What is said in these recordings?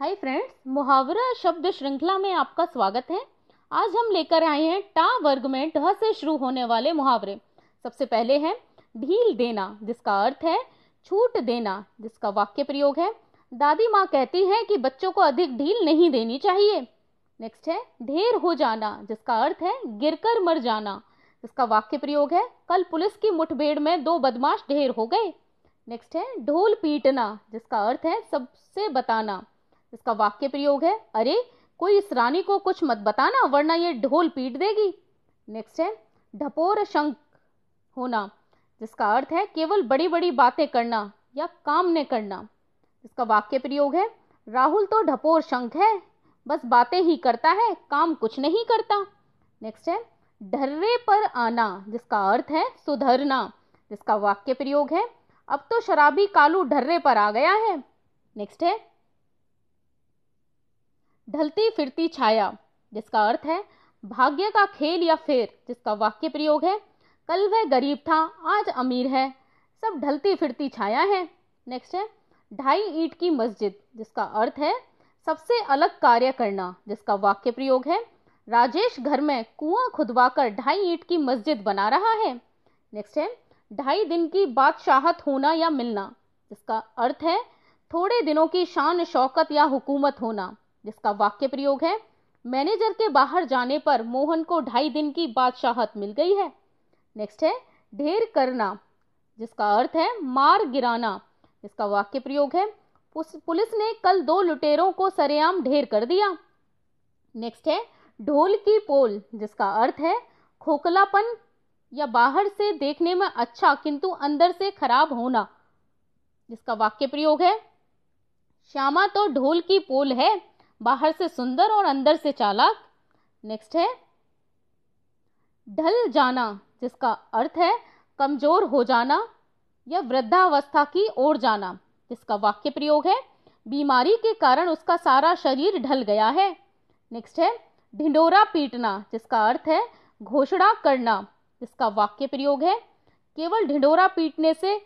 hi friends मुहावरा शब्द श्रृंखला में आपका स्वागत है आज हम लेकर आए हैं टा वर्ग में ढ से शुरू होने वाले मुहावरे सबसे पहले है ढील देना जिसका अर्थ है छूट देना जिसका वाक्य प्रयोग है दादी माँ कहती है कि बच्चों को अधिक ढील नहीं देनी चाहिए नेक्स्ट है ढेर हो जाना जिसका अर्थ है गिरकर मर जाना जिसका वाक्य प्रयोग है कल पुलिस की मुठभेड़ में दो बदमाश ढेर हो गए नेक्स्ट है ढोल पीटना जिसका अर्थ है सबसे बताना इसका वाक्य प्रयोग है अरे कोई इस रानी को कुछ मत बताना वरना ये ढोल पीट देगी नेक्स्ट है ढपोर शंख होना जिसका अर्थ है केवल बड़ी बड़ी बातें करना या काम ने करना इसका वाक्य प्रयोग है राहुल तो ढपोर शंख है बस बातें ही करता है काम कुछ नहीं करता नेक्स्ट है ढर्रे पर आना जिसका अर्थ है सुधरना जिसका वाक्य प्रयोग है अब तो शराबी कालू ढर्रे पर आ गया है नेक्स्ट है ढलती फिरती छाया जिसका अर्थ है भाग्य का खेल या फेर जिसका वाक्य प्रयोग है कल वह गरीब था आज अमीर है सब ढलती फिरती छाया है नेक्स्ट है ढाई ईट की मस्जिद जिसका अर्थ है सबसे अलग कार्य करना जिसका वाक्य प्रयोग है राजेश घर में कुआं खुदवाकर ढाई ईट की मस्जिद बना रहा है नेक्स्ट है ढाई दिन की बादशाहत होना या मिलना जिसका अर्थ है थोड़े दिनों की शान शौकत या हुकूमत होना जिसका वाक्य प्रयोग है मैनेजर के बाहर जाने पर मोहन को ढाई दिन की बादशाहत मिल गई है नेक्स्ट है ढेर करना जिसका अर्थ है मार गिराना इसका वाक्य प्रयोग है पुलिस ने कल दो लुटेरों को सरेआम ढेर कर दिया नेक्स्ट है ढोल की पोल जिसका अर्थ है खोखलापन या बाहर से देखने में अच्छा किंतु अंदर से खराब होना जिसका वाक्य प्रयोग है श्यामा तो ढोल की पोल है बाहर से सुंदर और अंदर से चालाक नेक्स्ट है ढल जाना जिसका अर्थ है कमज़ोर हो जाना या वृद्धावस्था की ओर जाना जिसका वाक्य प्रयोग है बीमारी के कारण उसका सारा शरीर ढल गया है नेक्स्ट है ढिंडोरा पीटना जिसका अर्थ है घोषणा करना जिसका वाक्य प्रयोग है केवल ढिंडोरा पीटने से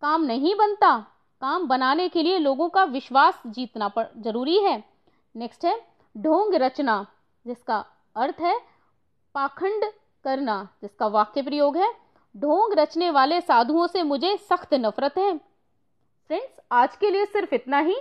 काम नहीं बनता काम बनाने के लिए लोगों का विश्वास जीतना जरूरी है नेक्स्ट है ढोंग रचना जिसका अर्थ है पाखंड करना जिसका वाक्य प्रयोग है ढोंग रचने वाले साधुओं से मुझे सख्त नफरत है फ्रेंड्स आज के लिए सिर्फ इतना ही